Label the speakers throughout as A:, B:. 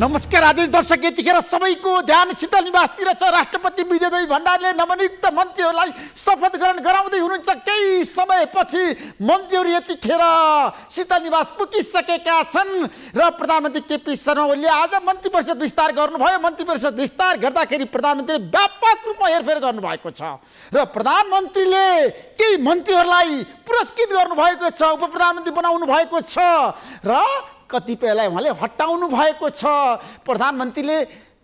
A: नमस्कार आदरणीय दर्शक यतिखेर सबैको ध्यान शीतल निवासतिर छ राष्ट्रपति विजयदेवी भण्डारीले नवनियुक्त मन्त्रीहरूलाई शपथ ग्रहण गराउँदै हुनुहुन्छ केही समयपछि मन्त्रीहरू यतिखेर शीतल निवास पुगिसकेका छन् र प्रधानमन्त्री केपी शर्मा ओलीले आज मन्त्री परिषद विस्तार गर्नुभयो मन्त्री परिषद विस्तार गर्दाखेरि प्रधानमन्त्रीले व्यापक रूपमा हेरफेर गर्नुभएको छ र प्रधानमन्त्रीले केही मन्त्रीहरूलाई पुरस्कृत गर्नुभएको छ उप प्रधानमन्त्री बनाउनु भएको छ र कतिपयलाई उहाँले हटाउनु भएको छ प्रधानमन्त्रीले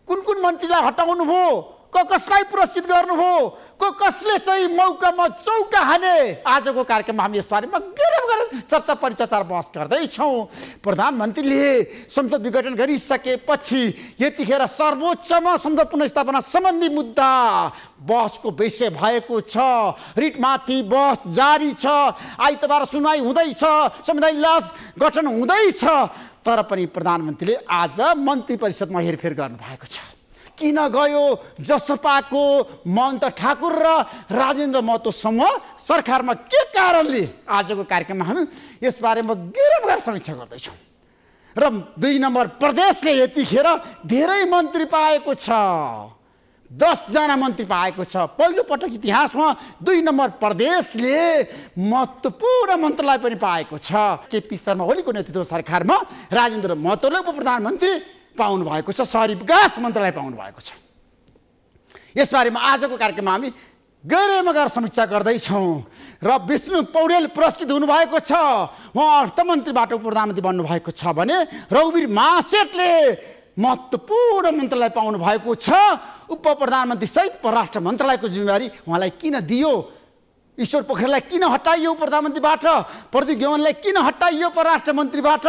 A: कुन कुन मन्त्रीलाई हटाउनु भयो को कसलाई पुरस्कृत हो को कसले चाहिँ मौकामा चौका हाने आजको कार्यक्रममा हामी यसबारेमा गहिरो गरेर चर्चा परिचर्चा बहस गर्दैछौँ प्रधानमन्त्रीले संसद विघटन गरिसकेपछि यतिखेर सर्वोच्चमा संसद पुनस्थापना सम्बन्धी मुद्दा बहसको विषय भएको छ रिटमाथि बहस जारी छ आइतबार सुनवाई हुँदैछ संविधान लास गठन हुँदैछ तर पनि प्रधानमन्त्रीले आज मन्त्री परिषदमा हेरफेर गर्नुभएको छ किन गयो जसपाको महन्त ठाकुर र राजेन्द्र महतोसँग सरकारमा के कारणले आजको कार्यक्रममा हामी यसबारेमा गरेर समीक्षा गर्दैछौँ र दुई नम्बर प्रदेशले यतिखेर धेरै मन्त्री पाएको छ दसजना मन्त्री पाएको छ पहिलोपटक इतिहासमा दुई नम्बर प्रदेशले महत्त्वपूर्ण मन्त्रालय पनि पाएको छ केपी शर्मा ओलीको नेतृत्व सरकारमा राजेन्द्र महतोले उप प्रधानमन्त्री पाउनु भएको छ सहरी विकास मन्त्रालय पाउनु भएको छ यसबारेमा आजको कार्यक्रममा हामी गहिरै गएर समीक्षा गर्दैछौँ र विष्णु पौडेल पुरस्कृत हुनुभएको छ उहाँ अर्थमन्त्रीबाट प्रधानमन्त्री बन्नुभएको छ भने रघुवीर मासेटले महत्त्वपूर्ण मन्त्रालय पाउनु भएको छ उप प्रधानमन्त्रीसहित परराष्ट्र मन्त्रालयको जिम्मेवारी उहाँलाई किन दियो ईश्वर पोखरेललाई किन हटाइयो प्रधानमन्त्रीबाट प्रदीप गेवानलाई किन हटाइयो परराष्ट्र मन्त्रीबाट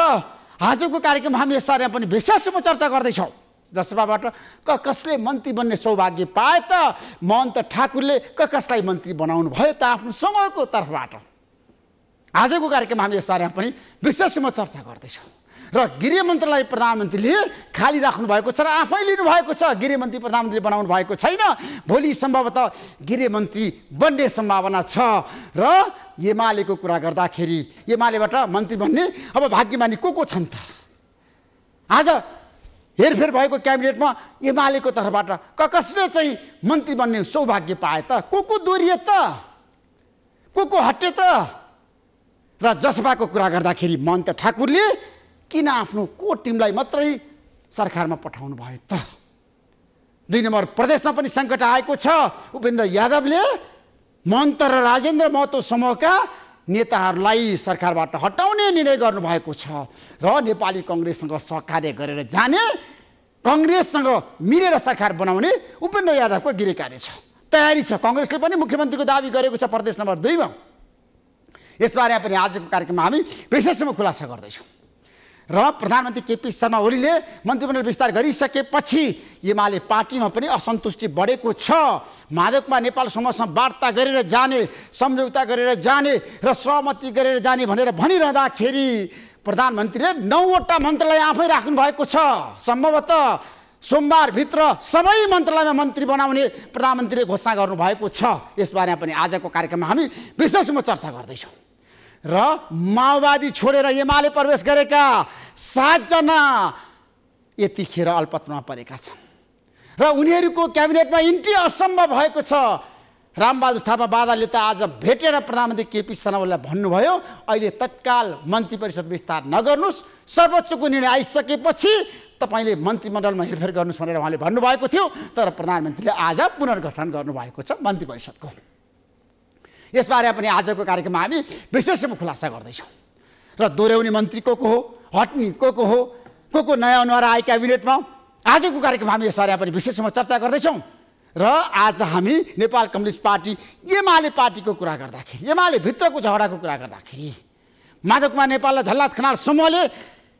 A: आजको कार्यक्रम हामी यसबारेमा पनि विशेष रूपमा चर्चा गर्दैछौँ जसपाबाट क कसले मन्त्री बन्ने सौभाग्य पाए त महन्त ठाकुरले क कसलाई मन्त्री बनाउनु भयो त आफ्नो समूहको तर्फबाट आजको कार्यक्रम हामी यसबारेमा पनि विशेष रूपमा चर्चा गर्दैछौँ र गृहमन्त्रीलाई प्रधानमन्त्रीले खाली राख्नु भएको छ र आफै लिनुभएको छ गृहमन्त्री प्रधानमन्त्रीले बनाउनु भएको छैन भोलि सम्भवतः गृहमन्त्री बन्ने सम्भावना छ र एमालेको कुरा गर्दाखेरि एमालेबाट मन्त्री बन्ने अब भाग्यमानी को को छन् त आज हेरफेर भएको क्याबिनेटमा एमालेको तर्फबाट क कसले चाहिँ मन्त्री बन्ने सौभाग्य पाए त को को दोहोरिए त को को हटे त र जसपाको कुरा गर्दाखेरि मन्त ठाकुरले किन आफ्नो को टिमलाई मात्रै सरकारमा पठाउनु भयो त दुई नम्बर प्रदेशमा पनि सङ्कट आएको छ उपेन्द्र यादवले महन्त र राजेन्द्र महतो समूहका नेताहरूलाई सरकारबाट हटाउने निर्णय गर्नुभएको छ र नेपाली कङ्ग्रेससँग सहकार्य गरेर जाने कङ्ग्रेससँग मिलेर सरकार बनाउने उपेन्द्र यादवको गिरेकार्य छ तयारी छ कङ्ग्रेसले पनि मुख्यमन्त्रीको दावी गरेको छ प्रदेश नम्बर दुईमा यसबारे पनि आजको कार्यक्रममा हामी विशेष रूपमा खुलासा गर्दैछौँ र प्रधानमन्त्री केपी शर्मा ओलीले मन्त्रीमण्डल विस्तार गरिसकेपछि एमाले पार्टीमा पनि असन्तुष्टि बढेको छ कुमार नेपाल समूहसँग वार्ता गरेर जाने सम्झौता गरेर जाने र सहमति गरेर जाने भनेर भनिरहँदाखेरि प्रधानमन्त्रीले नौवटा मन्त्रालय आफै राख्नु भएको छ सम्भवतः सोमबारभित्र सबै मन्त्रालयमा मन्त्री बनाउने प्रधानमन्त्रीले घोषणा गर्नुभएको छ यसबारेमा पनि आजको कार्यक्रममा हामी विशेष रूपमा चर्चा गर्दैछौँ र माओवादी छोडेर एमाले प्रवेश गरेका सातजना यतिखेर अल्पतमा परेका छन् र उनीहरूको क्याबिनेटमा इन्ट्री असम्भव भएको छ रामबहादुर थापा बादाले त आज भेटेर प्रधानमन्त्री केपी सनावललाई भन्नुभयो अहिले तत्काल मन्त्री परिषद विस्तार नगर्नुहोस् सर्वोच्चको निर्णय आइसकेपछि तपाईँले मन्त्रीमण्डलमा हेरफेर गर्नुहोस् भनेर उहाँले भन्नुभएको थियो तर प्रधानमन्त्रीले आज पुनर्गठन गर्नुभएको छ मन्त्री परिषदको यसबारे पनि आजको कार्यक्रममा हामी विशेष रूपमा खुलासा गर्दैछौँ र दोहोऱ्याउने मन्त्री को को हो हट्ने को को हो को को नयाँ अनुहार आए क्याबिनेटमा आजको कार्यक्रममा हामी यसबारे पनि विशेष रूपमा चर्चा गर्दैछौँ र आज हामी नेपाल कम्युनिस्ट पार्टी एमाले पार्टीको कुरा गर्दाखेरि एमाले भित्रको झगडाको कुरा गर्दाखेरि माधव कुमार नेपाल झल्लात खनाल समूहले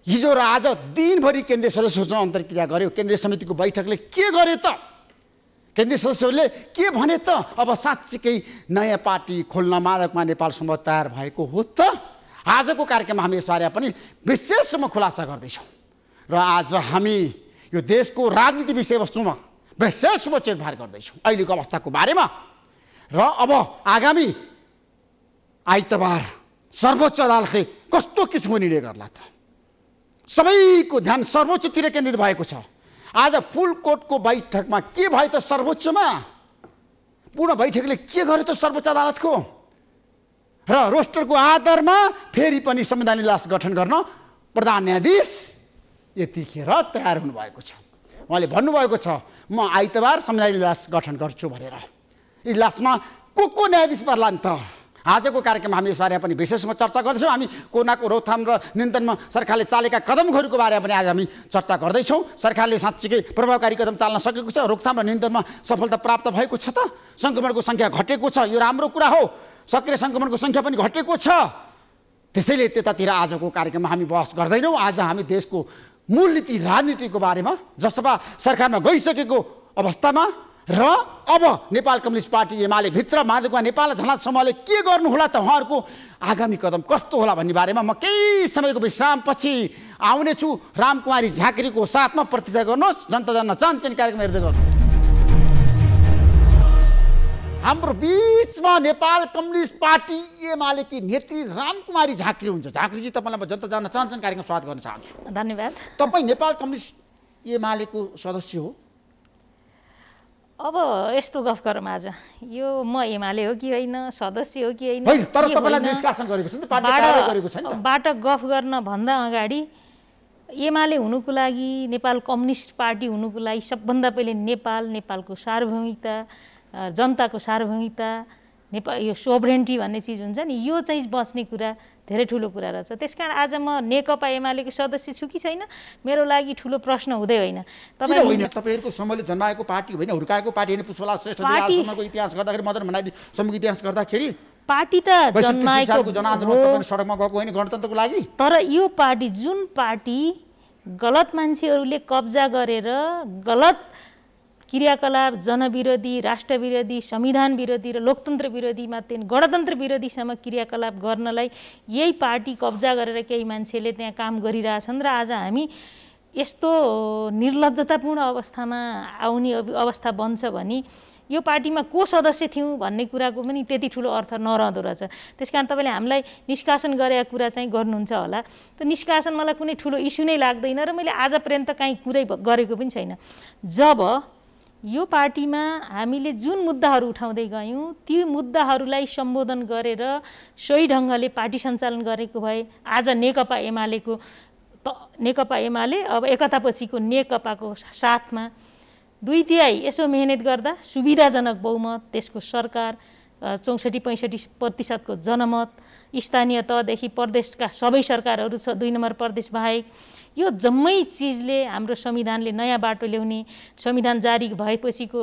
A: हिजो र आज दिनभरि केन्द्रीय सदस्यहरूसँग अन्तर्क्रिया गर्यो केन्द्रीय समितिको बैठकले के गर्यो त केन्द्रीय सदस्यहरूले के भने त अब साँच्चीकै नयाँ पार्टी खोल्न मादकमा नेपाल समूह तयार भएको हो त आजको कार्यक्रममा हामी यसबारे पनि विशेष रूपमा खुलासा गर्दैछौँ र आज हामी यो देशको राजनीति विषयवस्तुमा विशेष रूपमा चेटभाड गर्दैछौँ अहिलेको अवस्थाको बारेमा र अब आगामी आइतबार सर्वोच्च अदालतले कस्तो किसिमको निर्णय गर्ला त सबैको ध्यान सर्वोच्चतिर केन्द्रित भएको छ आज पुलकोटको बैठकमा के भयो त सर्वोच्चमा पूर्ण बैठकले के गर्यो त सर्वोच्च अदालतको र रोस्टरको आधारमा फेरि पनि संविधान इलास गठन गर्न प्रधान न्यायाधीश यतिखेर तयार हुनुभएको छ उहाँले भन्नुभएको छ म आइतबार संविधान इलास गठन गर्छु भनेर इजलासमा को को न्यायाधीश पर्ला नि त आजको कार्यक्रम हामी यसबारे पनि विशेषमा चर्चा गर्दैछौँ हामी कोरोनाको रोकथाम र नियन्त्रणमा सरकारले चालेका कदमहरूको बारेमा पनि आज हामी चर्चा गर्दैछौँ सरकारले साँच्चीकै प्रभावकारी कदम चाल्न सकेको छ रोकथाम र नियन्त्रणमा सफलता प्राप्त भएको छ त सङ्क्रमणको सङ्ख्या घटेको छ यो राम्रो कुरा हो सक्रिय सङ्क्रमणको सङ्ख्या पनि घटेको छ त्यसैले त्यतातिर आजको कार्यक्रममा हामी बहस गर्दैनौँ आज हामी देशको मूल नीति राजनीतिको बारेमा जसपा सरकारमा गइसकेको अवस्थामा र अब नेपाल कम्युनिस्ट पार्टी एमाले भित्र माधुवा नेपाल झनाथ समूहले के गर्नु होला त उहाँहरूको आगामी कदम कस्तो होला भन्ने बारेमा म केही समयको विश्रामपछि आउनेछु रामकुमारी झाँक्रीको साथमा प्रतीक्षा गर्नुहोस् जनता जान्न चाहन्छन् कार्यक्रम हेर्दै गर्नु हाम्रो बिचमा नेपाल कम्युनिस्ट पार्टी एमालेकी नेत्री रामकुमारी झाँक्री हुन्छ झाँक्रीजी तपाईँलाई म जनता जान्न चाहन्छन् कार्यक्रम स्वागत गर्न चाहन्छु धन्यवाद तपाईँ नेपाल कम्युनिस्ट एमालेको सदस्य हो
B: अब यस्तो गफ गरौँ आज यो म एमाले हो कि होइन सदस्य हो कि होइन बाट गफ गर्न भन्दा अगाडि एमाले हुनुको लागि नेपाल कम्युनिस्ट पार्टी हुनुको लागि सबभन्दा पहिले नेपाल नेपालको सार्वभौमिकता जनताको सार्वभौमिकता नेपाल यो सोभरेन्टी भन्ने चिज हुन्छ नि यो चाहिँ बस्ने कुरा धेरै ठुलो कुरा रहेछ त्यस कारण आज म नेकपा एमालेको सदस्य छु कि छैन मेरो लागि ठुलो प्रश्न हुँदै होइन होइन
A: तपाईँहरूको समूहले जन्माएको पार्टी होइन हुर्काएको पार्टी होइन पुष्पला श्रेष्ठको इतिहास गर्दाखेरि मदन भण्डारी
B: समूहको इतिहास गर्दाखेरि पार्टी त जन्माएको सडकमा गएको होइन गणतन्त्रको लागि तर यो पार्टी जुन पार्टी गलत मान्छेहरूले कब्जा गरेर गलत क्रियाकलाप जनविरोधी राष्ट्रविरोधी संविधान विरोधी र लोकतन्त्र विरोधी त्यहाँ गणतन्त्र विरोधीसम्म क्रियाकलाप गर्नलाई यही पार्टी कब्जा गरेर केही मान्छेले त्यहाँ काम गरिरहेछन् र आज हामी यस्तो निर्लजतापूर्ण अवस्थामा आउने अवस्था बन्छ भने यो पार्टीमा को सदस्य थियौँ भन्ने कुराको पनि त्यति ठुलो अर्थ नरहँदो रहेछ त्यस कारण तपाईँले हामीलाई निष्कासन गरेका कुरा चाहिँ गर्नुहुन्छ होला त निष्कासन मलाई कुनै ठुलो इस्यु नै लाग्दैन र मैले आज पर्यन्त काहीँ कुरै गरेको पनि छैन जब यो पार्टीमा हामीले जुन मुद्दाहरू उठाउँदै गयौँ ती मुद्दाहरूलाई सम्बोधन गरेर सही ढङ्गले पार्टी सञ्चालन गरेको भए आज नेकपा एमालेको त नेकपा एमाले अब एकतापछिको नेकपाको साथमा दुई तिहाई यसो मेहनत गर्दा सुविधाजनक बहुमत त्यसको सरकार चौसठी पैँसठी प्रतिशतको जनमत स्थानीय तहदेखि प्रदेशका सबै सरकारहरू छ दुई नम्बर प्रदेश बाहेक यो जम्मै चिजले हाम्रो संविधानले नयाँ बाटो ल्याउने संविधान जारी भएपछिको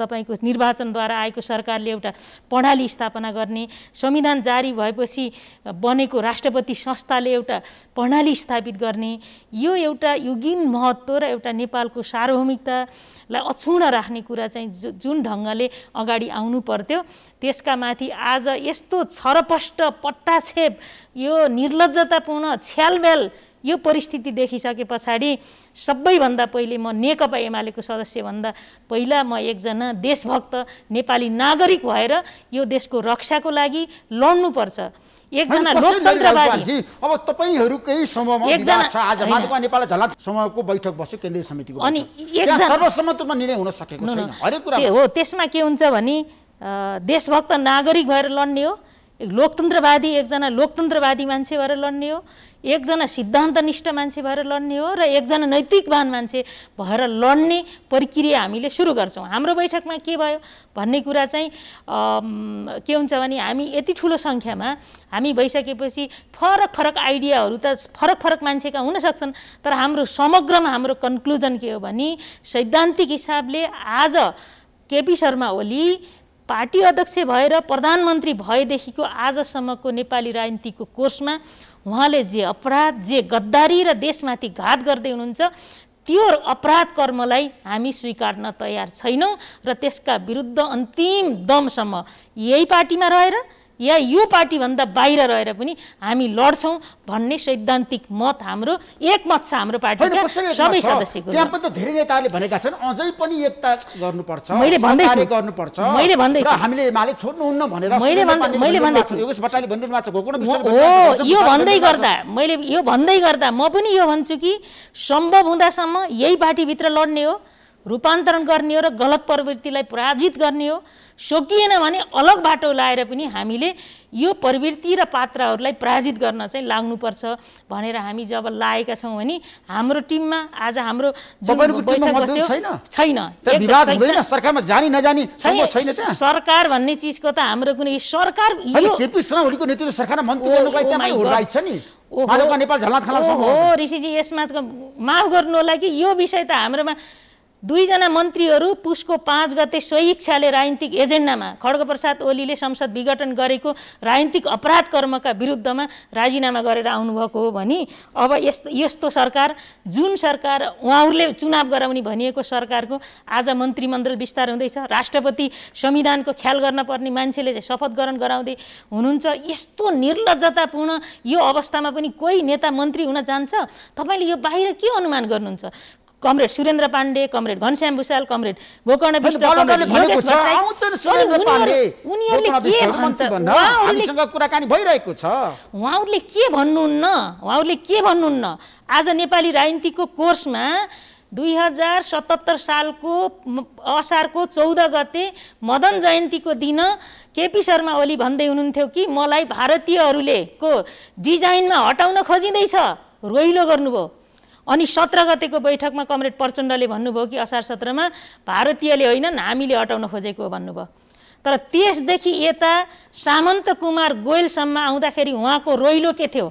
B: तपाईँको निर्वाचनद्वारा आएको सरकारले एउटा प्रणाली स्थापना गर्ने संविधान जारी भएपछि बनेको राष्ट्रपति संस्थाले एउटा प्रणाली स्थापित गर्ने यो एउटा युगिन महत्त्व र एउटा नेपालको सार्वभौमिकतालाई अक्षुण राख्ने कुरा चाहिँ जुन ढङ्गले अगाडि आउनु पर्थ्यो त्यसका माथि आज यस्तो छरपष्ट पट्टाछेप यो निर्लजतापूर्ण छ्यालब्याल यो परिस्थिति देखिसके पछाडि सबैभन्दा पहिले म नेकपा एमालेको सदस्यभन्दा पहिला म एकजना देशभक्त नेपाली नागरिक भएर यो देशको रक्षाको लागि लड्नुपर्छ एकजना लोकतन्त्रवादी अब तपाईँहरूकै समूहमा विवाद छ आज माधुपा
A: नेपाल झला समूहको बैठक बस्यो केन्द्रीय समितिको अनि सर्वसम्मतमा
B: निर्णय हुन सकेको छैन हरेक कुरा हो त्यसमा के हुन्छ भने देशभक्त नागरिक भएर लड्ने हो लोकतन्त्रवादी एकजना लोकतन्त्रवादी मान्छे भएर लड्ने हो एकजना सिद्धान्तनिष्ठ मान्छे भएर लड्ने हो र एकजना नैतिकवान मान्छे भएर लड्ने प्रक्रिया हामीले सुरु गर्छौँ हाम्रो बैठकमा के भयो भन्ने कुरा चाहिँ के हुन्छ भने हामी यति ठुलो सङ्ख्यामा हामी भइसकेपछि फरक फरक आइडियाहरू त फरक फरक मान्छेका हुन सक्छन् तर हाम्रो समग्रमा हाम्रो कन्क्लुजन के हो भने सैद्धान्तिक हिसाबले आज केपी शर्मा ओली पार्टी अध्यक्ष भएर प्रधानमन्त्री भएदेखिको आजसम्मको नेपाली राजनीतिको कोर्समा उहाँले जे अपराध जे गद्दारी र देशमाथि घात गर्दै हुनुहुन्छ त्यो अपराध कर्मलाई हामी स्वीकार्न तयार छैनौँ र त्यसका विरुद्ध अन्तिम दमसम्म यही पार्टीमा रहेर या यो पार्टीभन्दा बाहिर रहेर पनि हामी लड्छौँ भन्ने सैद्धान्तिक मत हाम्रो एकमत छ हाम्रो पार्टीका सबै सदस्यको त्यहाँ पनि त धेरै
A: नेताहरूले भनेका छन् अझै पनि एकता गर्नुपर्छ मैले भन्दै गर्नुपर्छ मैले भन्दै हामीले एमाले छोड्नुहुन्न
B: भनेर मैले मैले भन्दैछु योगेश
A: भट्टराईले भनिरहनु भएको छ हो यो भन्दै गर्दा
B: मैले यो भन्दै गर्दा म पनि यो भन्छु कि सम्भव हुँदासम्म यही पार्टीभित्र लड्ने हो रूपान्तरण गर्ने हो र गलत प्रवृत्तिलाई पराजित गर्ने हो सकिएन भने अलग बाटो लाएर पनि हामीले यो प्रवृत्ति र पात्रहरूलाई पराजित गर्न चाहिँ लाग्नुपर्छ भनेर हामी जब लागेका छौँ भने हाम्रो टिममा आज हाम्रो सरकार भन्ने
A: चिजको त हाम्रो कुनै सरकार
B: नेपाल हो ऋषिजी यसमा माफ गर्नु होला कि यो विषय त हाम्रोमा दुईजना मन्त्रीहरू पुसको पाँच गते स्वेच्छाले राजनीतिक एजेन्डामा खड्गप्रसाद ओलीले संसद विघटन गरेको राजनीतिक अपराध कर्मका विरुद्धमा राजीनामा गरेर आउनुभएको हो भने अब यस्तो यस्तो सरकार जुन सरकार उहाँहरूले चुनाव गराउने भनिएको सरकारको आज मन्त्रीमण्डल विस्तार हुँदैछ राष्ट्रपति संविधानको ख्याल गर्न पर्ने मान्छेले चाहिँ शपथ ग्रहण गराउँदै हुनुहुन्छ यस्तो निर्लजतापूर्ण यो अवस्थामा पनि कोही नेता मन्त्री हुन जान्छ तपाईँले यो बाहिर के अनुमान गर्नुहुन्छ comrade Surendra Pande comrade Ghanashyam Bhusal comrade Gokarna Bista उहाँहरूले के भन्नुहुन्न उहाँहरूले के भन्नुहुन्न आज नेपाली राजनीतिको कोर्समा दुई हजार सतहत्तर सालको असारको चौध गते मदन जयन्तीको दिन केपी शर्मा ओली भन्दै हुनुहुन्थ्यो कि मलाई भारतीयहरूले को डिजाइनमा हटाउन खोजिँदैछ रोइलो गर्नुभयो अनि सत्र गतेको बैठकमा कमरेड प्रचण्डले भन्नुभयो कि असार सत्रमा भारतीयले होइनन् हामीले हटाउन खोजेको हो भन्नुभयो तर त्यसदेखि यता सामन्त कुमार गोयलसम्म आउँदाखेरि उहाँको रोइलो के थियो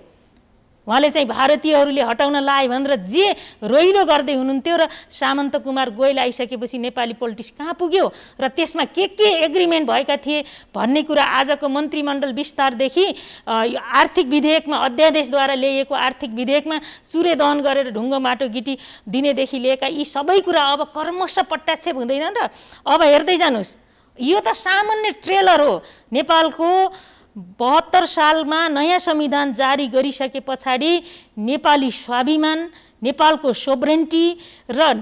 B: उहाँले चाहिँ भारतीयहरूले हटाउन लाए भनेर जे रोइलो गर्दै हुनुहुन्थ्यो र सामन्त कुमार गोयल आइसकेपछि नेपाली पोलिटिक्स कहाँ पुग्यो र त्यसमा के के एग्रिमेन्ट भएका थिए भन्ने कुरा आजको मन्त्रीमण्डल विस्तारदेखि आर्थिक विधेयकमा अध्यादेशद्वारा ल्याइएको आर्थिक विधेयकमा चुरे दहन गरेर ढुङ्गो माटो गिटी दिनेदेखि लिएका यी सबै कुरा अब कर्मश पट्टाक्षेप हुँदैनन् र अब हेर्दै जानुहोस् यो त सामान्य ट्रेलर हो नेपालको बहत्तर सालमा नयाँ संविधान जारी गरिसके पछाडि नेपाली स्वाभिमान नेपालको सोब्रेन्टी र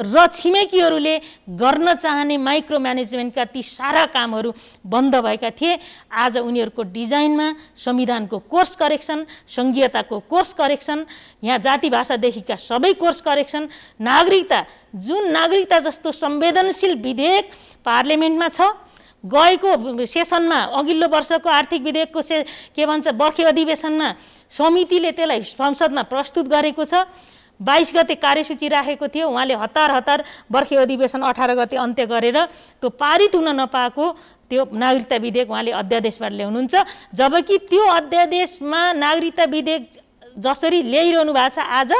B: र छिमेकीहरूले गर्न चाहने माइक्रो म्यानेजमेन्टका ती सारा कामहरू बन्द भएका थिए आज उनीहरूको डिजाइनमा संविधानको कोर्स करेक्सन सङ्घीयताको कोर्स करेक्सन यहाँ जाति भाषादेखिका सबै कोर्स करेक्सन नागरिकता जुन नागरिकता जस्तो संवेदनशील विधेयक पार्लियामेन्टमा छ गएको सेसनमा अघिल्लो वर्षको आर्थिक विधेयकको से के भन्छ बर्खे अधिवेशनमा समितिले त्यसलाई संसदमा प्रस्तुत गरेको छ बाइस गते कार्यसूची राखेको थियो उहाँले हतार हतार बर्खे अधिवेशन अठार गते अन्त्य गरेर त्यो पारित हुन नपाएको त्यो नागरिकता विधेयक उहाँले अध्यादेशबाट ल्याउनुहुन्छ जबकि त्यो अध्यादेशमा नागरिकता विधेयक जसरी ल्याइरहनु भएको छ आज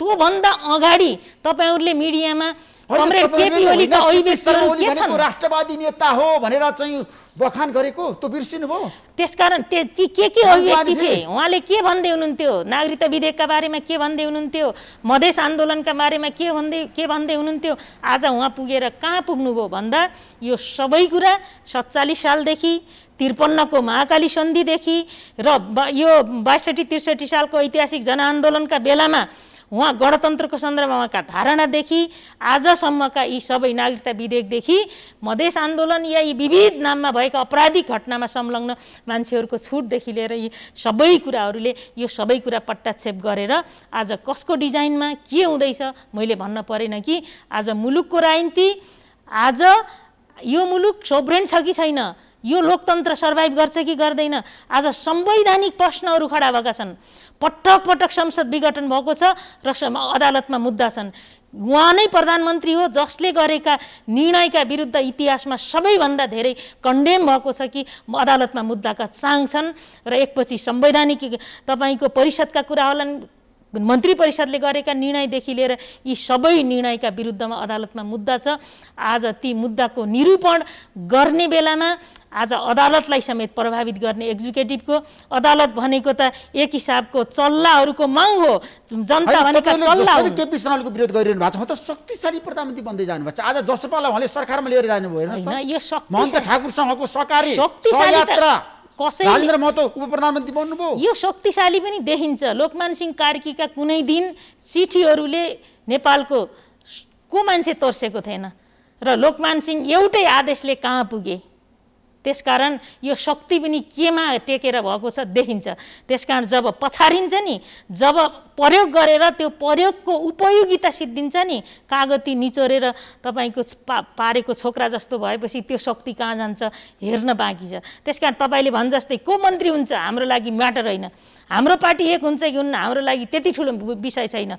B: त्योभन्दा अगाडि तपाईँहरूले मिडियामा राष्ट्रवादी
A: नेता हो भनेर चाहिँ
B: बखान गरेको त बिर्सिनु भयो त्यसकारण ती के के अभिव्यक्ति थिए उहाँले के भन्दै हुनुहुन्थ्यो नागरिकता विधेयकका बारेमा के भन्दै हुनुहुन्थ्यो मधेस आन्दोलनका बारेमा के भन्दै के भन्दै हुनुहुन्थ्यो आज उहाँ पुगेर कहाँ पुग्नुभयो भन्दा यो सबै कुरा सत्तालिस सालदेखि त्रिपन्नको महाकाली सन्धिदेखि र यो बासठी त्रिसठी सालको ऐतिहासिक जनआन्दोलनका बेलामा उहाँ गणतन्त्रको सन्दर्भमा उहाँका धारणादेखि आजसम्मका यी सबै नागरिकता विधेयकदेखि मधेस आन्दोलन या यी विविध नाममा भएका अपराधिक घटनामा संलग्न मान्छेहरूको छुटदेखि लिएर यी सबै कुराहरूले यो सबै कुरा पट्टाक्षेप गरेर आज कसको डिजाइनमा के हुँदैछ मैले भन्न परेन कि आज मुलुकको राजनीति आज यो मुलुक सोभ्रेन छ कि छैन यो लोकतन्त्र सर्भाइभ गर्छ कि गर्दैन आज संवैधानिक प्रश्नहरू खडा भएका छन् पटक पटक संसद विघटन भएको छ र अदालतमा मुद्दा छन् उहाँ नै प्रधानमन्त्री हो जसले गरेका निर्णयका विरुद्ध इतिहासमा सबैभन्दा धेरै कन्डेम भएको छ कि अदालतमा मुद्दाका साङ छन् र एकपछि संवैधानिक तपाईँको परिषदका कुरा होला मन्त्री परिषदले गरेका निर्णयदेखि लिएर यी सबै निर्णयका विरुद्धमा अदालतमा मुद्दा छ आज ती मुद्दाको निरूपण गर्ने बेलामा आज अदालतलाई समेत प्रभावित गर्ने एक्जिक्युटिभको अदालत भनेको त एक हिसाबको चल्लाहरूको माग हो जनता भनेको
A: केपी विरोध गरिरहनु भएको छ त शक्तिशाली प्रधानमन्त्री बन्दै जानुभएको छ आज जसपालाई उहाँले सरकारमा लिएर जानु भएन यो महन्त ठाकुरसँगको सहकारी यात्रा
B: राजेन्द्र महतो उप प्रधानमन्त्री बन्नुभयो यो शक्तिशाली पनि देखिन्छ लोकमान सिंह कार्कीका कुनै दिन चिठीहरूले नेपालको को मान्छे तर्सेको थिएन र लोकमान सिंह एउटै आदेशले कहाँ पुगे त्यसकारण यो शक्ति पनि केमा टेकेर भएको छ देखिन्छ त्यसकारण जब पछारिन्छ नि जब प्रयोग गरेर त्यो प्रयोगको उपयोगिता सिद्धिन्छ नि कागती निचोरेर तपाईँको पा पारेको छोक्रा जस्तो भएपछि त्यो शक्ति कहाँ जान्छ हेर्न बाँकी छ त्यसकारण तपाईँले भन् जस्तै को मन्त्री हुन्छ हाम्रो लागि म्याटर होइन हाम्रो पार्टी एक हुन्छ कि हुन्न हाम्रो लागि त्यति ठुलो विषय छैन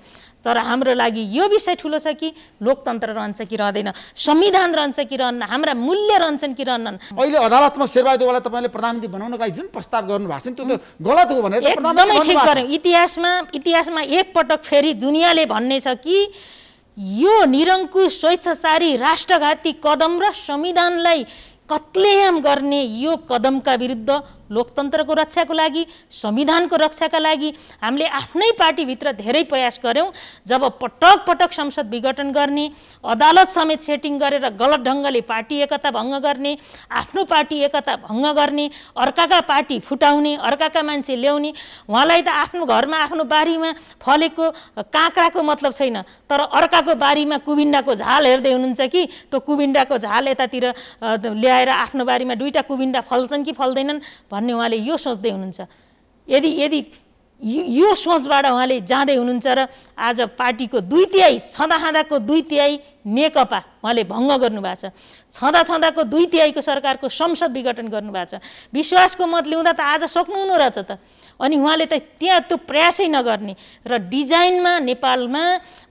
B: तर हाम्रो लागि यो विषय ठुलो छ कि लोकतन्त्र रहन्छ कि रहँदैन संविधान रहन्छ कि रहन्न हाम्रा मूल्य रहन्छन् कि रहन्नन् अहिले अदालतमा
A: शेरबहादुरलाई तपाईँले प्रधानमन्त्री बनाउनको लागि जुन प्रस्ताव गर्नु भएको छ नि त्यो त गलत हो भनेर एकदमै ठिक गऱ्यौँ
B: इतिहासमा इतिहासमा एकपटक फेरि दुनियाँले भन्ने छ कि यो निरङ्कुश स्वेच्छाचारी राष्ट्रघाती कदम र संविधानलाई कत्लेआम गर्ने यो कदमका विरुद्ध लोकतन्त्रको रक्षाको लागि संविधानको रक्षाका लागि हामीले आफ्नै पार्टीभित्र धेरै प्रयास गऱ्यौँ जब पटक पटक संसद विघटन गर्ने अदालत समेत सेटिङ गरेर गलत ढङ्गले पार्टी एकता भङ्ग गर्ने आफ्नो पार्टी एकता भङ्ग गर्ने अर्काका पार्टी फुटाउने अर्काका मान्छे ल्याउने उहाँलाई त आफ्नो घरमा आफ्नो बारीमा फलेको काँक्राको मतलब छैन तर अर्काको बारीमा कुविन्डाको झाल हेर्दै हुनुहुन्छ कि त्यो कुविन्डाको झाल यतातिर ल्याएर आफ्नो बारीमा दुईवटा कुविन्डा फल्छन् कि फल्दैनन् भन्ने उहाँले यो सोच्दै हुनुहुन्छ यदि यदि यो सोचबाट उहाँले जाँदै हुनुहुन्छ र आज पार्टीको दुई तिहाई छँदा छँदाको दुई तिहाई नेकपा उहाँले भङ्ग गर्नुभएको छ छँदा छँदाको दुई तिहाईको सरकारको संसद विघटन गर्नुभएको छ विश्वासको मत ल्याउँदा त आज सक्नुहुनु रहेछ त अनि उहाँले त त्यहाँ त्यो प्रयासै नगर्ने र डिजाइनमा नेपालमा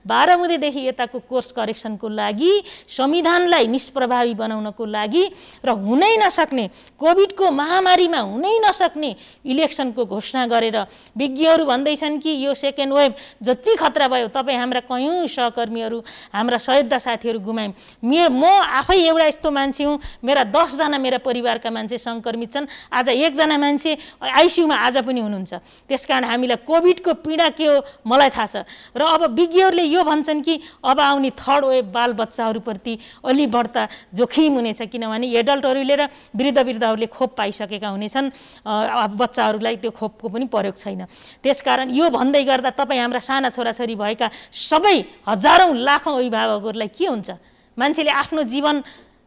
B: बाह्र बुँदेदेखि यताको कोर्स करेक्सनको लागि संविधानलाई निष्प्रभावी बनाउनको लागि र हुनै नसक्ने कोभिडको महामारीमा हुनै नसक्ने इलेक्सनको घोषणा गरेर विज्ञहरू भन्दैछन् कि यो सेकेन्ड वेभ जति खतरा भयो तपाईँ हाम्रा कयौँ सहकर्मीहरू हाम्रा सयोद्धा साथीहरू गुमायौँ मे म आफै एउटा यस्तो मान्छे हुँ मेरा दसजना मेरा परिवारका मान्छे सङ्क्रमित छन् आज एकजना मान्छे आइसियुमा आज पनि हुनुहुन्छ हुन्छ त्यस कारण हामीलाई कोभिडको पीडा के हो मलाई थाहा छ र अब विज्ञहरूले यो भन्छन् कि अब आउने थर्ड वेब बालबच्चाहरूप्रति अलि बढ्ता जोखिम हुनेछ किनभने एडल्टहरूले र वृद्ध वृद्धहरूले खोप पाइसकेका हुनेछन् अब बच्चाहरूलाई त्यो खोपको पनि प्रयोग छैन त्यसकारण यो भन्दै गर्दा तपाईँ हाम्रा साना छोराछोरी भएका सबै हजारौँ लाखौँ अभिभावकहरूलाई के हुन्छ मान्छेले आफ्नो जीवन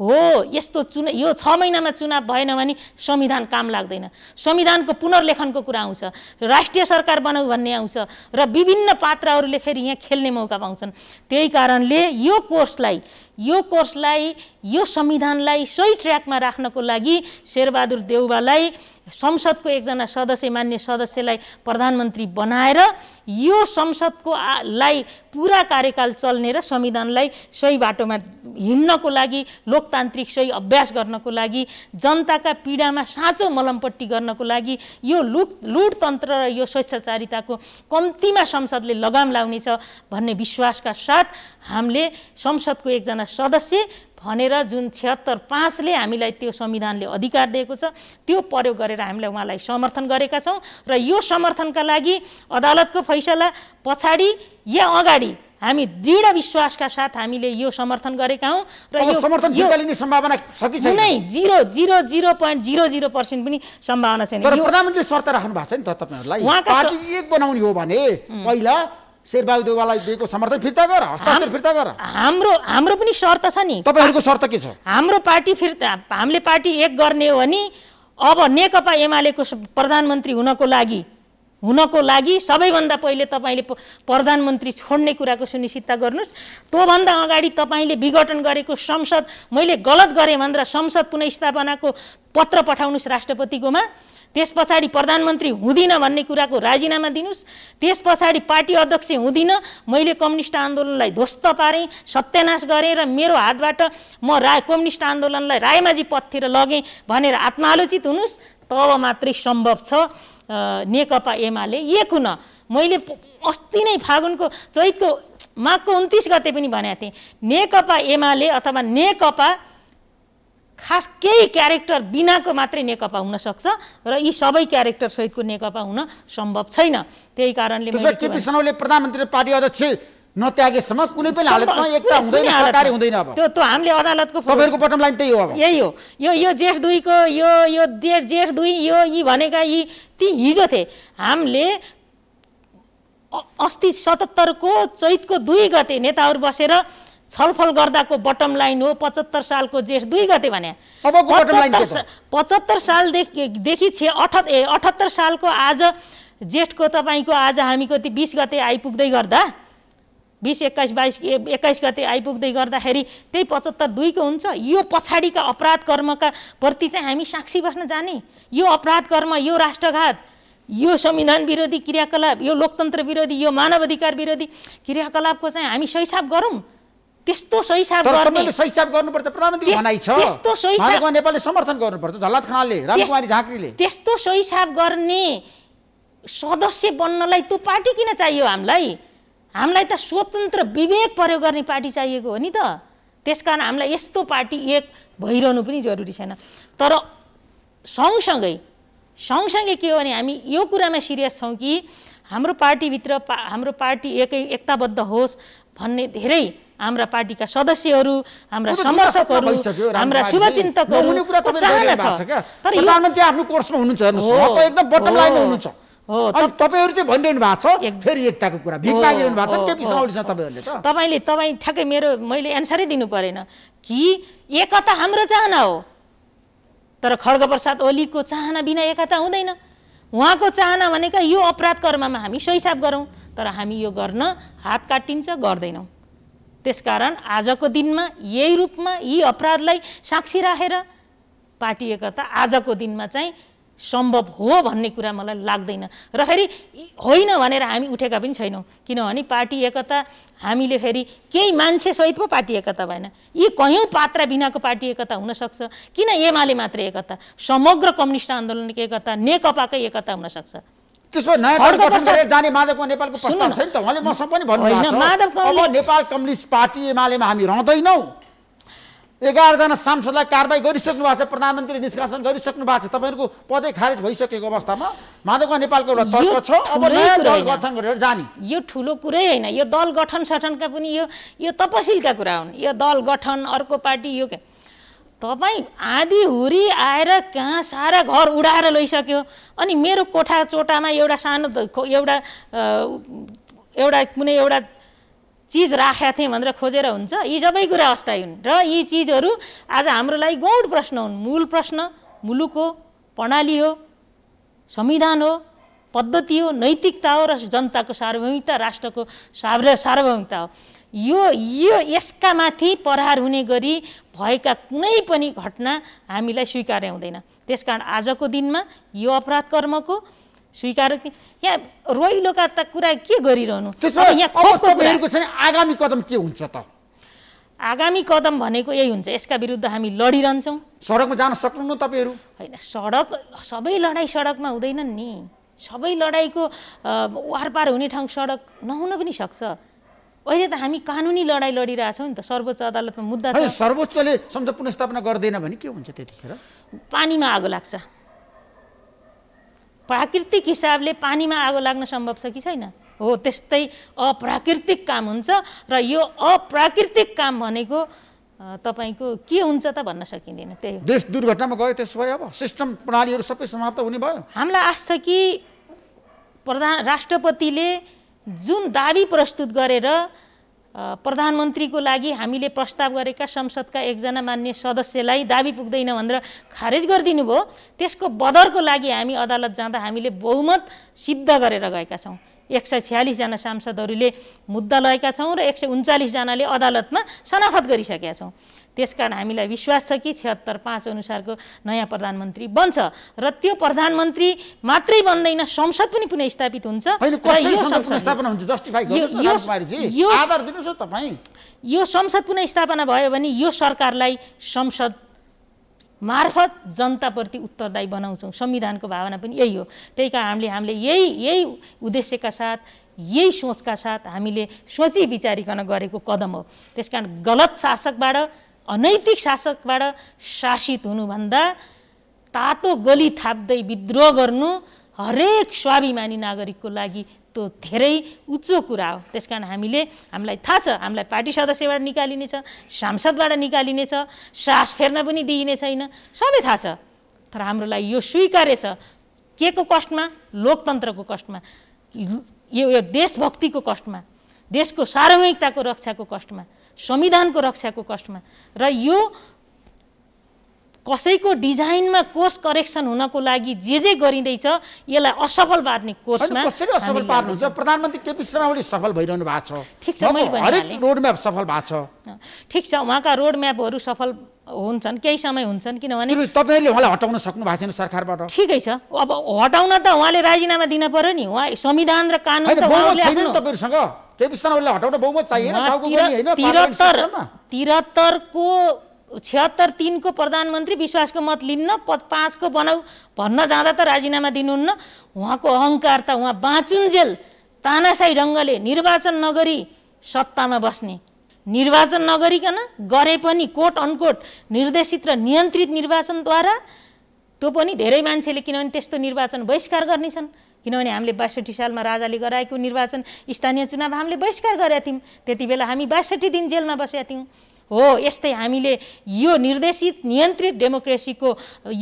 B: हो यस्तो चुना यो छ महिनामा चुनाव भएन भने संविधान काम लाग्दैन संविधानको पुनर्लेखनको कुरा आउँछ राष्ट्रिय सरकार बनाऊ भन्ने आउँछ र विभिन्न पात्रहरूले फेरि यहाँ खेल्ने मौका पाउँछन् त्यही कारणले यो कोर्सलाई यो कोर्सलाई यो संविधानलाई सही ट्र्याकमा राख्नको लागि शेरबहादुर देउबालाई संसदको एकजना सदस्य मान्य सदस्यलाई प्रधानमन्त्री बनाएर यो संसदको लाई पुरा कार्यकाल चल्ने र संविधानलाई सही बाटोमा हिँड्नको लागि लोकतान्त्रिक सही अभ्यास गर्नको लागि जनताका पीडामा साँचो मलमपट्टि गर्नको लागि यो लुट लुटतन्त्र र यो स्वेच्छाचारिताको कम्तीमा संसदले लगाम लाउनेछ भन्ने विश्वासका साथ हामीले संसदको एकजना सदस्य भनेर जुन छिहत्तर पाँचले हामीलाई त्यो संविधानले अधिकार दिएको छ त्यो प्रयोग गरेर हामीले उहाँलाई समर्थन गरेका छौँ र यो समर्थनका लागि अदालतको फैसला पछाडि या अगाडि हामी दृढ विश्वासका साथ हामीले यो समर्थन गरेका हौँ र यो समर्थन लिने सम्भावना छ कि छैन zero zero zero point zero zero percent पनि सम्भावना छैन प्रधानमन्त्रीले शर्त राख्नु भएको छ नि त तपाईँहरूलाई पार्टी
A: एक बनाउने हो भने पहिला
B: शेरबहादुरवालाई दिएको समर्थन फिर्ता गर हस्ताक्षर फिर्ता गर हाम्रो हाम्रो पनि शर्त छ नि तपाईँहरूको शर्त के छ हाम्रो पार्टी फिर्ता हामीले पार्टी एक गर्ने हो भने अब नेकपा एमालेको प्रधानमन्त्री हुनको लागि हुनको लागि सबैभन्दा पहिले तपाईँले प्रधानमन्त्री छोड्ने कुराको सुनिश्चितता गर्नुहोस् त्योभन्दा अगाडि तपाईँले विघटन गरेको संसद मैले गलत गरेँ भनेर संसद पुनस्थापनाको पत्र पठाउनुहोस् राष्ट्रपतिकोमा त्यस पछाडि प्रधानमन्त्री हुँदिनँ भन्ने कुराको राजीनामा दिनुहोस् त्यस पछाडि पार्टी अध्यक्ष हुँदिनँ मैले कम्युनिस्ट आन्दोलनलाई ध्वस्त पारेँ सत्यानाश गरेँ र मेरो हातबाट म रा कम्युनिस्ट आन्दोलनलाई रायमाझी पथतिर लगेँ भनेर आत्मालोचित हुनुहोस् तब मात्रै सम्भव छ नेकपा एमाले एक हुन मैले अस्ति नै फागुनको चैतको माघको उन्तिस गते पनि भनेको थिएँ नेकपा एमाले अथवा नेकपा खास केही क्यारेक्टर बिनाको मात्रै नेकपा हुन सक्छ र यी सबै क्यारेक्टर सहितको नेकपा हुन सम्भव छैन त्यही कारणले केपी
A: शर्माले प्रधानमन्त्री पार्टी अध्यक्ष नत्यागेसम्म कुनै पनि हालतमा एकता हुँदैन सरकारी हुँदैन अब त्यो
B: त्यो हामीले अदालतको तपाईँहरूको बटम लाइन त्यही हो अब यही हो यो यो जेठ दुईको यो यो जेठ जेठ दुई यो यी भनेका यी ती हिजो थिए हामीले अस्ति सतहत्तरको चैतको दुई गते नेताहरू बसेर छलफल गर्दाको बटम लाइन हो पचहत्तर सालको जेठ दुई गते भने पचहत्तर सालदेखि छ अठ ए अठहत्तर सालको आज जेठको तपाईँको आज हामी कति बिस गते आइपुग्दै गर्दा बिस एक्काइस बाइस एक्काइस गते आइपुग्दै गर्दाखेरि त्यही पचहत्तर दुईको हुन्छ यो पछाडिका अपराध कर्मका प्रति चाहिँ हामी साक्षी बस्न जाने यो अपराध कर्म यो राष्ट्रघात यो संविधान विरोधी क्रियाकलाप यो लोकतन्त्र विरोधी यो मानव अधिकार विरोधी क्रियाकलापको चाहिँ हामी सैसाप गरौँ त्यस्तो शैशाप गर्ने गर्नुपर्छ प्रधानमन्त्री भनाइ छ त्यस्तो नेपालले समर्थन गर्नुपर्छ खनालले रामकुमारी झाँक्रीले त्यस्तो गर्ने सदस्य बन्नलाई त्यो पार्टी किन चाहियो हामीलाई हामीलाई त स्वतन्त्र विवेक प्रयोग गर्ने पार्टी चाहिएको हो नि त त्यस कारण हामीलाई यस्तो पार्टी एक भइरहनु पनि जरुरी छैन तर सँगसँगै सँगसँगै के हो भने हामी यो कुरामा सिरियस छौँ कि हाम्रो पार्टीभित्र पा हाम्रो पार्टी एकै एकताबद्ध होस् भन्ने धेरै हाम्रा पार्टीका सदस्यहरू हाम्रा समर्थकहरू हाम्रा शुभचिन्तकहरू प्रधानमन्त्री आफ्नो
A: कोर्समा हुनुहुन्छ हेर्नुहोस् एकदम बटम लाइनमा हुनुहुन्छ हो तपाईँहरू चाहिँ भनिरहनु भएको छ फेरि एकताको कुरा भिख मागिरहनु भएको छ त्यो छ तपाईँहरूले त
B: तपाईँले तपाईँ ठ्याक्कै मेरो मैले एन्सरै दिनु परेन कि एकता हाम्रो चाहना हो तर खड्ग प्रसाद ओलीको चाहना बिना एकता हुँदैन उहाँको चाहना भनेको यो अपराध कर्ममा हामी सैसाब गरौँ तर हामी यो गर्न हात काटिन्छ गर्दैनौँ त्यसकारण आजको दिनमा यही रूपमा यी अपराधलाई साक्षी राखेर पार्टी एकता आजको दिनमा चाहिँ सम्भव हो भन्ने कुरा मलाई लाग्दैन र फेरि होइन भनेर हामी उठेका पनि छैनौँ किनभने पार्टी एकता हामीले फेरि केही मान्छेसहित पो पार्टी एकता भएन यी कयौँ पात्र बिनाको पार्टी एकता हुनसक्छ किन एमाले मात्रै एकता समग्र कम्युनिस्ट आन्दोलनको एकता नेकपाकै एकता हुनसक्छ
A: त्यसो नयाँ जाने माधव नेपाल कम्युनिस्ट पार्टी एमालेमा हामी रहँदैनौँ एघारजना सांसदलाई कारवाही गरिसक्नु भएको छ प्रधानमन्त्री निष्कासन गरिसक्नु भएको छ तपाईँहरूको
B: पदै खारेज भइसकेको अवस्थामा माधवकुमार नेपालको एउटा तर्क छ अब नयाँ दल गठन गरेर जाने यो ठुलो कुरै होइन यो दल गठन सठनका पनि यो यो तपसिलका कुरा हुन् यो दल गठन अर्को पार्टी यो तपाईँ हुरी आएर कहाँ सारा घर उडाएर लैसक्यो अनि मेरो कोठा चोटामा एउटा सानो एउटा एउटा कुनै एउटा चिज राखेका थिएँ भनेर खोजेर हुन्छ यी सबै कुरा अस्थायी हुन् र यी चिजहरू आज हाम्रो लागि गौड प्रश्न हुन् मूल प्रश्न मुलुक हो प्रणाली हो संविधान हो पद्धति हो नैतिकता हो र जनताको सार्वभौमिकता राष्ट्रको सार्व सार्वभौमिकता हो यो यो यसका माथि प्रहार हुने गरी भएका कुनै पनि घटना हामीलाई स्वीकार्य हुँदैन त्यसकारण आजको दिनमा यो अपराध कर्मको स्वीकार यहाँ रोइलोका त कुरा के गरिरहनु चाहिँ आगामी कदम के हुन्छ त आगामी कदम भनेको यही हुन्छ यसका विरुद्ध हामी लडिरहन्छौँ सडकमा जान सक्नु तपाईँहरू होइन सडक सबै लडाइँ सडकमा हुँदैनन् नि सबै लडाइँको वारपार हुने ठाउँ सडक नहुन पनि सक्छ अहिले त हामी कानुनी लडाइँ लडिरहेछौँ नि त सर्वोच्च अदालतमा मुद्दा सर्वोच्चले सम्झ पुनस्थापना गर्दैन भने के हुन्छ त्यतिखेर पानीमा आगो लाग्छ प्राकृतिक हिसाबले पानीमा आगो लाग्न सम्भव छ कि छैन हो त्यस्तै अप्राकृतिक काम हुन्छ र यो अप्राकृतिक काम भनेको तपाईँको के हुन्छ त भन्न सकिँदैन त्यही
A: देश दुर्घटनामा गयो त्यसो भए अब सिस्टम प्रणालीहरू सबै
B: समाप्त हुने भयो हामीलाई आश छ कि प्रधान राष्ट्रपतिले जुन दाबी प्रस्तुत गरेर प्रधानमन्त्रीको लागि हामीले प्रस्ताव गरेका संसदका एकजना मान्य सदस्यलाई दाबी पुग्दैन भनेर खारेज गरिदिनु भयो त्यसको बदरको लागि हामी अदालत जाँदा हामीले बहुमत सिद्ध गरेर गएका छौँ एक सय छ्यालिसजना सांसदहरूले मुद्दा लगाएका छौँ र एक सय उन्चालिसजनाले अदालतमा सनाखत गरिसकेका छौँ त्यसकारण हामीलाई विश्वास छ कि छत्तर पाँच अनुसारको नयाँ प्रधानमन्त्री बन्छ र त्यो प्रधानमन्त्री मात्रै बन्दैन संसद पनि पुनः स्थापित हुन्छ यो संसद पुनः स्थापना भयो भने यो सरकारलाई संसद मार्फत जनताप्रति उत्तरदायी बनाउँछौँ संविधानको भावना पनि यही हो त्यही कारण हामीले हामीले यही यही उद्देश्यका साथ यही सोचका साथ हामीले सोची विचारिकन गरेको कदम हो त्यस कारण गलत शासकबाट अनैतिक शासकबाट शासित हुनुभन्दा तातो गोली थाप्दै विद्रोह गर्नु हरेक स्वाभिमानी नागरिकको लागि त्यो धेरै उच्चो कुरा हो त्यस कारण हामीले हामीलाई थाहा छ हामीलाई पार्टी सदस्यबाट निकालिनेछ सांसदबाट निकालिनेछ सास फेर्न पनि दिइने छैन सबै थाहा छ तर हाम्रो लागि यो स्वीकार्य छ के को कष्टमा लोकतन्त्रको कष्टमा यो देशभक्तिको कष्टमा देशको सार्वभौमिकताको रक्षाको कष्टमा संविधानको रक्षाको कष्टमा र यो कसैको डिजाइनमा कोर्स करेक्सन हुनको लागि जे जे गरिँदैछ यसलाई असफल पार्ने कोर्समा कसरी असफल पार्नुहुन्छ प्रधानमन्त्री केपी ओली सफल भइरहनु भएको छ ठिक छ हरेक रोडम्याप सफल भएको छ ठिक छ उहाँका रोडम्यापहरू सफल हुन्छन् केही समय हुन्छन् किनभने तपाईँहरूले उहाँलाई हटाउन सक्नु भएको छैन सरकारबाट ठिकै छ अब हटाउन त उहाँले राजीनामा दिन पर्यो नि उहाँ संविधान र कानुन त तपाईँहरूसँग केपी हटाउन बहुमत टाउको तिहत्तरको छिहत्तर तिनको प्रधानमन्त्री विश्वासको मत लिन्न पद पाँचको बनाऊ भन्न जाँदा त राजीनामा दिनुहुन्न उहाँको अहङ्कार त उहाँ बाँचुन्जेल तानासाई ढङ्गले निर्वाचन नगरी सत्तामा बस्ने निर्वाचन नगरिकन गरे पनि कोट अनकोट निर्देशित र नियन्त्रित निर्वाचनद्वारा त्यो पनि धेरै मान्छेले किनभने त्यस्तो निर्वाचन बहिष्कार गर्नेछन् किनभने हामीले बासठी सालमा राजाले गराएको निर्वाचन स्थानीय चुनाव हामीले बहिष्कार गरेका थियौँ त्यति बेला हामी बासठी दिन जेलमा बसेका थियौँ हो यस्तै हामीले यो निर्देशित नियन्त्रित डेमोक्रेसीको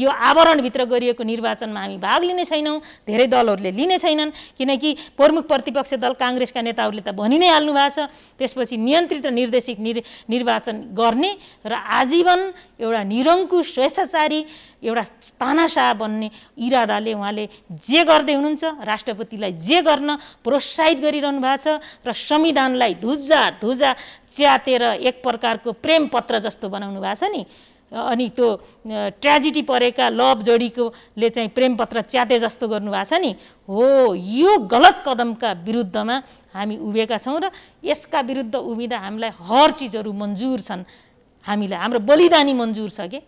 B: यो आवरणभित्र गरिएको निर्वाचनमा हामी भाग लिने छैनौँ धेरै दलहरूले लिने छैनन् किनकि प्रमुख प्रतिपक्ष दल काङ्ग्रेसका नेताहरूले त भनि नै हाल्नु भएको छ त्यसपछि नियन्त्रित र निर्देशित निर् निर्वाचन गर्ने र आजीवन एउटा निरङ्कुश स्वेच्छाचारी एउटा तानाशाह बन्ने इरादाले उहाँले जे गर्दै हुनुहुन्छ राष्ट्रपतिलाई जे गर्न प्रोत्साहित गरिरहनु भएको छ र संविधानलाई धुजा धुजा च्यातेर एक प्रकारको प्रेम पत्र जस्तो बनाउनु भएको छ नि अनि त्यो ट्रेजिडी परेका लभ जोडीकोले चाहिँ प्रेमपत्र च्याते जस्तो गर्नुभएको छ नि हो यो गलत कदमका विरुद्धमा हामी उभिएका छौँ र यसका विरुद्ध उभिँदा हामीलाई हर चिजहरू मन्जुर छन् हामीलाई हाम्रो बलिदानी मन्जुर छ कि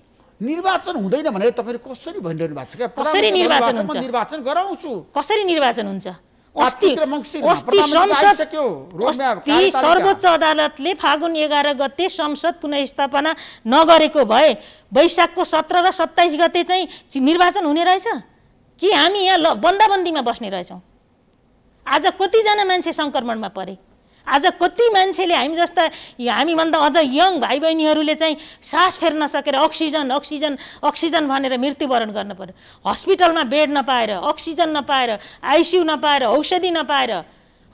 A: निर्वाचन हुँदैन भनेर तपाईँहरू कसरी भनिरहनु भएको छ
B: कसरी निर्वाचन निर्वाचन गराउँछु कसरी निर्वाचन हुन्छ सर्वोच्च अदालतले फागुन एघार गते संसद पुनस्थापना नगरेको भए वैशाखको सत्र र सत्ताइस गते चाहिँ निर्वाचन हुने रहेछ कि हामी यहाँ ल बन्दाबन्दीमा बस्ने रहेछौँ आज कतिजना मान्छे सङ्क्रमणमा परे आज कति मान्छेले हामी जस्ता हामीभन्दा अझ यङ भाइ बहिनीहरूले चाहिँ सास फेर्न सकेर अक्सिजन अक्सिजन अक्सिजन भनेर मृत्युवरण गर्न पऱ्यो हस्पिटलमा बेड नपाएर अक्सिजन नपाएर आइसियु नपाएर औषधि नपाएर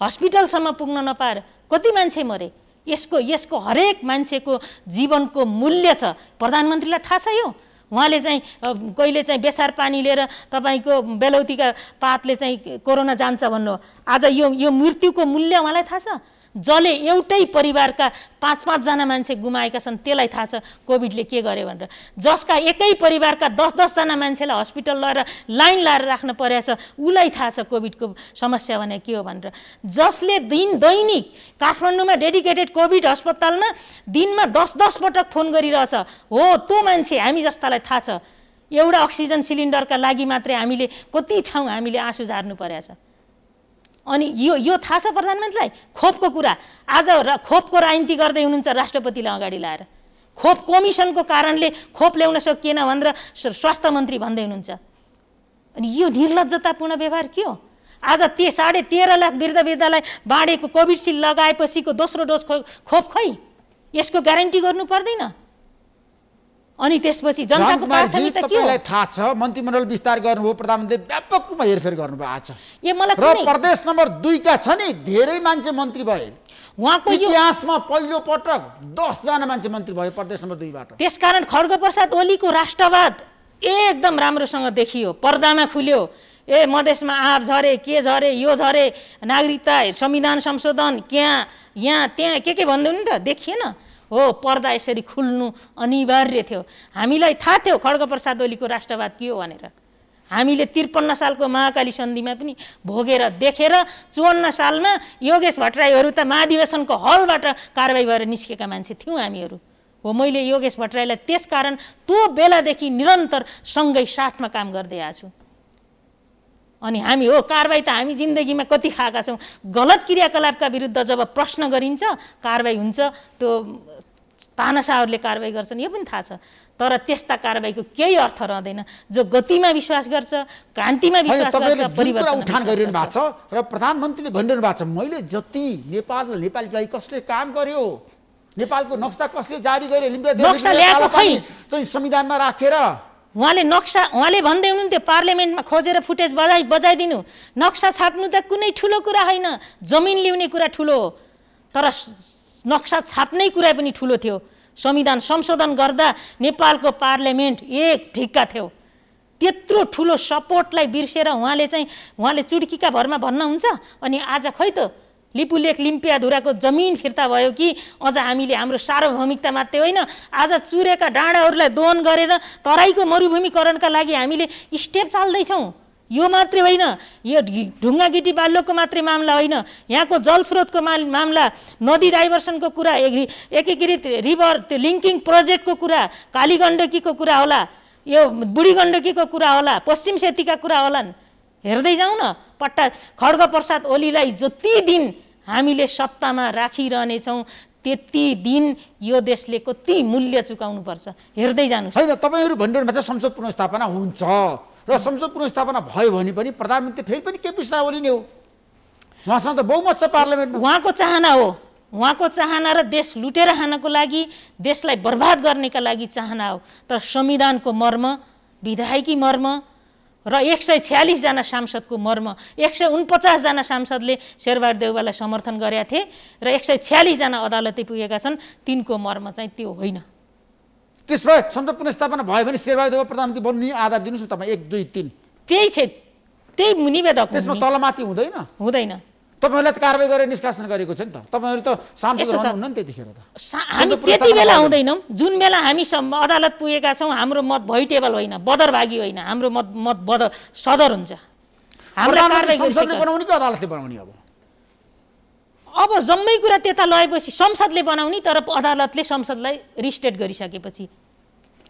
B: हस्पिटलसम्म पुग्न नपाएर कति मान्छे मरे यसको यसको हरेक मान्छेको जीवनको मूल्य छ प्रधानमन्त्रीलाई थाहा छ यो उहाँले चाहिँ कहिले चाहिँ बेसार पानी लिएर तपाईँको बेलौतीका पातले चाहिँ कोरोना जान्छ भन्नु आज यो यो मृत्युको मूल्य उहाँलाई थाहा छ जसले एउटै परिवारका पाँच पाँचजना मान्छे गुमाएका छन् त्यसलाई थाहा छ कोभिडले के गर्यो भनेर जसका एकै परिवारका दस दसजना मान्छेलाई हस्पिटल लगेर लाइन लाएर राख्न परेको छ उसलाई थाहा छ कोभिडको समस्या भने के हो भनेर जसले दिन दैनिक काठमाडौँमा डेडिकेटेड कोभिड अस्पतालमा दिनमा दस दस पटक फोन गरिरहेछ हो त्यो मान्छे हामी जस्तालाई थाहा छ एउटा अक्सिजन सिलिन्डरका लागि मात्रै हामीले कति ठाउँ हामीले आँसु झार्नु परेको छ अनि यो यो थाहा छ प्रधानमन्त्रीलाई खोपको कुरा आज र खोपको राजनीति गर्दै हुनुहुन्छ राष्ट्रपतिलाई अगाडि लाएर खोप कमिसनको कारणले खोप ल्याउन सकिएन भनेर स्वास्थ्य मन्त्री भन्दै हुनुहुन्छ अनि यो निर्लजतापूर्ण व्यवहार के हो आज ते साढे तेह्र लाख वृद्ध वृद्धलाई बाँडेको कोभिडसिल्ड लगाएपछिको दोस्रो डोज खो खोप खै यसको ग्यारेन्टी गर्नु पर्दैन अनि त्यसपछि जनताको प्राथमिकता के हो
A: थाहा छ मन्त्रीमण्डल विस्तार गर्नुभयो प्रधानमन्त्री व्यापक रूपमा हेरफेर गर्नुभएको छ यो मलाई प्रदेश नम्बर दुईका छ नि धेरै मान्छे मन्त्री भए उहाँको इतिहासमा पहिलो पटक दसजना मान्छे मन्त्री भयो प्रदेश नम्बर दुईबाट
B: त्यसकारण खड्ग प्रसाद ओलीको राष्ट्रवाद एकदम राम्रोसँग देखियो पर्दामा खुल्यो ए मधेसमा आँप झरे के झरे यो झरे नागरिकता संविधान संशोधन क्या यहाँ त्यहाँ के के भन्दै नि त देखिएन हो पर्दा यसरी खुल्नु अनिवार्य थियो हामीलाई थाहा थियो खड्ग प्रसाद ओलीको राष्ट्रवाद के हो भनेर हामीले त्रिपन्न सालको महाकाली सन्धिमा पनि भोगेर देखेर चुवन्न सालमा योगेश भट्टराईहरू त महाधिवेशनको हलबाट कारवाही भएर निस्केका मान्छे थियौँ हामीहरू हो मैले योगेश भट्टराईलाई त्यस कारण त्यो बेलादेखि निरन्तर सँगै साथमा काम गर्दै आएको छु अनि हामी हो कारवाही त हामी जिन्दगीमा कति खाएका छौँ गलत क्रियाकलापका विरुद्ध जब प्रश्न गरिन्छ कारवाही हुन्छ त्यो तानासाहरूले कारवाही गर्छन् यो पनि थाहा छ तर त्यस्ता कारवाहीको केही अर्थ रहँदैन जो गतिमा विश्वास गर्छ क्रान्तिमा विश्वास गर्छ उठान गरिरहनु
A: भएको छ र प्रधानमन्त्रीले भनिरहनु भएको छ मैले जति नेपाल र नेपालीलाई कसले काम गर्यो नेपालको नक्सा कसले जारी गर्यो
B: संविधानमा राखेर उहाँले नक्सा उहाँले भन्दै हुनुहुन्थ्यो पार्लियामेन्टमा खोजेर फुटेज बजाइ बजाइदिनु नक्सा छाप्नु त कुनै ठुलो कुरा होइन जमिन ल्याउने कुरा ठुलो हो तर नक्सा छाप्ने कुरा पनि ठुलो थियो संविधान संशोधन गर्दा नेपालको पार्लियामेन्ट एक ढिक्का थियो त्यत्रो ठुलो सपोर्टलाई बिर्सेर उहाँले चाहिँ उहाँले चुड्कीका भरमा भन्नुहुन्छ अनि आज खै त लिपुलेख लिम्पियाधुराको जमिन फिर्ता भयो कि अझ हामीले हाम्रो सार्वभौमिकता मात्रै होइन आज चुरेका डाँडाहरूलाई दोहन गरेर तराईको मरुभूमिकरणका लागि हामीले स्टेप चाल्दैछौँ यो मात्रै होइन यो ढुङ्गा गिटी बाल्लोको मात्रै मामला होइन यहाँको जलस्रोतको मामला नदी डाइभर्सनको कुरा एकीकृत रिभर त्यो लिङ्किङ प्रोजेक्टको कुरा काली गण्डकीको कुरा होला यो बुढी गण्डकीको कुरा होला पश्चिम सेतीका कुरा होलान् हेर्दै जाउँ न पट्टा खड्ग प्रसाद ओलीलाई जति दिन हामीले सत्तामा राखिरहनेछौँ त्यति दिन यो देशले कति मूल्य चुकाउनुपर्छ हेर्दै
A: जानु होइन तपाईँहरू भनिरहनु भएको संसद पुनस्थापना हुन्छ र संसद पुनस्थापना
B: भयो भने पनि प्रधानमन्त्री फेरि पनि केपी शाह ओली नै हो उहाँसँग त बहुमत छ पार्लियामेन्ट उहाँको चाहना हो उहाँको चाहना र देश लुटेर खानको लागि देशलाई बर्बाद गर्नेका लागि चाहना हो तर संविधानको मर्म विधायकी मर्म र एक सय छ्यालिसजना सांसदको मर्म एक सय उनपचासजना सांसदले शेरबहादुर देउवालाई समर्थन गरेका थिए र एक सय छ्यालिसजना अदालतै पुगेका छन् तिनको मर्म चाहिँ त्यो होइन
A: त्यस भए संसद पुनस्थापना भयो भने शेरबहादुर देउवा प्रधानमन्त्री बन्नु आधार दिनुहोस् न तपाईँ एक दुई तिन त्यही छ त्यही निवेदक त्यसमा तलमाथि हुँदैन हुँदैन तपाईँहरूलाई त कारवाही गरेर निष्कासन
B: गरेको छ नि त तपाईँहरू त सांसद हुनुहुन्न
A: नि त्यतिखेर त हामी त्यति बेला
B: हुँदैनौँ जुन बेला हामी अदालत पुगेका छौँ हाम्रो मत भइटेबल होइन बदरभागी होइन हाम्रो मत मत बदर सदर हुन्छ संसदले बनाउने
A: कि अदालतले बनाउने अब
B: अब जम्मै कुरा त्यता लगेपछि संसदले बनाउने तर अदालतले संसदलाई रिस्टेट गरिसकेपछि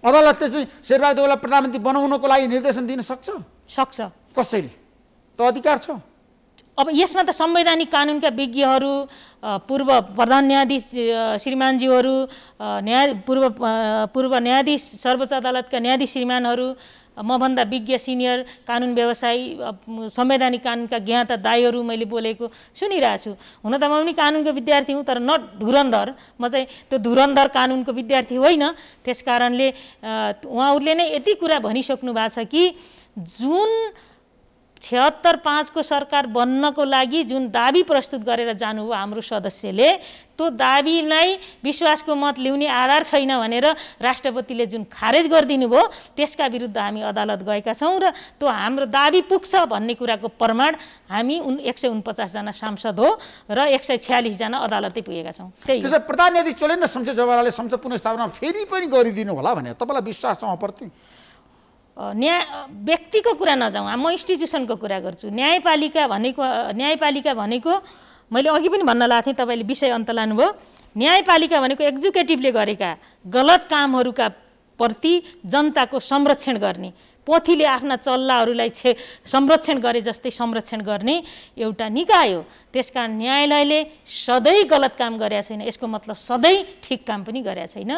A: अदालतले चाहिँ शेरबहादुरलाई प्रधानमन्त्री बनाउनको लागि निर्देशन दिन सक्छ सक्छ
B: कसैले त अधिकार छ अब यसमा त संवैधानिक कानुनका विज्ञहरू पूर्व प्रधान न्यायाधीश श्रीमानज्यूहरू न्याय पूर्व पूर्व न्यायाधीश सर्वोच्च अदालतका न्यायाधीश श्रीमानहरू मभन्दा विज्ञ सिनियर कानुन व्यवसायी संवैधानिक कानुनका ज्ञाता दाईहरू मैले बोलेको सुनिरहेको छु हुन त म पनि कानुनको विद्यार्थी हुँ तर नट धुरन्धर म चाहिँ त्यो धुरन्धर कानुनको विद्यार्थी होइन त्यस कारणले उहाँहरूले नै यति कुरा भनिसक्नु भएको छ कि जुन छत्तर पाँचको सरकार बन्नको लागि जुन दाबी प्रस्तुत गरेर जानुभयो हाम्रो सदस्यले त्यो दाबीलाई विश्वासको मत ल्याउने आधार छैन भनेर राष्ट्रपतिले जुन खारेज गरिदिनु भयो त्यसका विरुद्ध हामी अदालत गएका छौँ र त्यो हाम्रो दाबी पुग्छ भन्ने कुराको प्रमाण हामी उन एक सय उनपचासजना सांसद हो र एक सय छ्यालिसजना अदालतै पुगेका छौँ त्यही
A: प्रधान न्यायाधीश चलेन संसद जवाहरले संसद पुनस्थापना फेरि पनि
B: गरिदिनु होला भनेर तपाईँलाई विश्वास छ प्रति न्याय व्यक्तिको कुरा नजाउँ म इन्स्टिट्युसनको कुरा गर्छु न्यायपालिका भनेको न्यायपालिका भनेको मैले अघि पनि भन्न लगाएको थिएँ तपाईँले विषय अन्त लानुभयो न्यायपालिका भनेको एक्जिक्युटिभले गरेका गलत कामहरूका प्रति जनताको संरक्षण गर्ने पोथीले आफ्ना चल्लाहरूलाई छे संरक्षण गरे जस्तै संरक्षण गर्ने एउटा निकाय हो त्यस कारण न्यायालयले सधैँ गलत काम गरेका छैन यसको मतलब सधैँ ठिक काम पनि गरेका छैन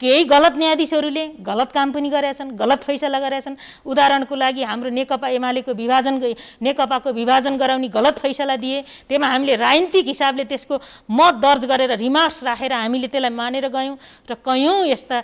B: केही गलत न्यायाधीशहरूले गलत काम पनि गरेछन् गलत फैसला गरेछन् उदाहरणको लागि हाम्रो नेकपा एमालेको विभाजन नेकपाको विभाजन गराउने गलत फैसला दिए त्यसमा हामीले राजनीतिक हिसाबले त्यसको मत दर्ज गरेर रिमार्स राखेर हामीले त्यसलाई मानेर गयौँ र कयौँ यस्ता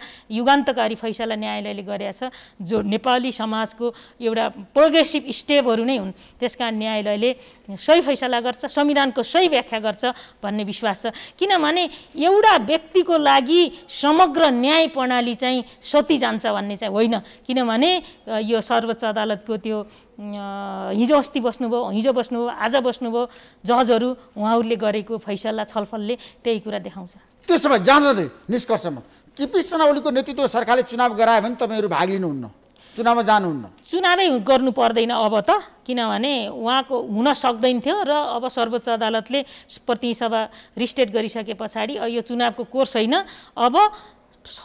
B: युगान्तकारी फैसला न्यायालयले गरेछ जो नेपाली समाजको एउटा प्रोग्रेसिभ स्टेपहरू नै हुन् त्यस कारण न्यायालयले सही फैसला गर्छ संविधानको सही व्याख्या गर्छ भन्ने विश्वास छ किनभने एउटा व्यक्तिको लागि समग्र न्याय प्रणाली चाहिँ सोति जान्छ भन्ने चाहिँ होइन किनभने यो सर्वोच्च अदालतको त्यो हिजो अस्ति बस्नुभयो हिजो बस्नुभयो आज बस्नुभयो जजहरू उहाँहरूले गरेको फैसला छलफलले त्यही कुरा देखाउँछ
A: त्यसो भए जाँदा निष्कर्षमा केपी शर्मा ओलीको नेतृत्व सरकारले चुनाव गरायो भने तपाईँहरू भाग लिनुहुन्न
B: चुनावमा जानुहुन्न चुनावै गर्नु पर्दैन अब त किनभने उहाँको हुन सक्दैन थियो र अब सर्वोच्च अदालतले प्रतिसभा रिस्टेट गरिसके पछाडि यो चुनावको कोर्स होइन अब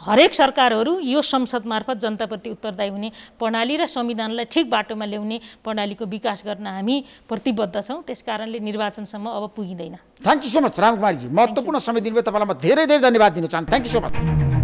B: हरेक सरकारहरू यो संसद मार्फत जनताप्रति उत्तरदायी हुने प्रणाली र संविधानलाई ठिक बाटोमा ल्याउने प्रणालीको विकास गर्न हामी प्रतिबद्ध छौँ त्यस कारणले निर्वाचनसम्म अब पुगिँदैन
A: थ्याङ्क यू सो मच रामकुमारीजी महत्त्वपूर्ण समय दिनुभयो तपाईँलाई म धेरै धेरै धन्यवाद दिन चाहन्छु थ्याङ्क यू सो मच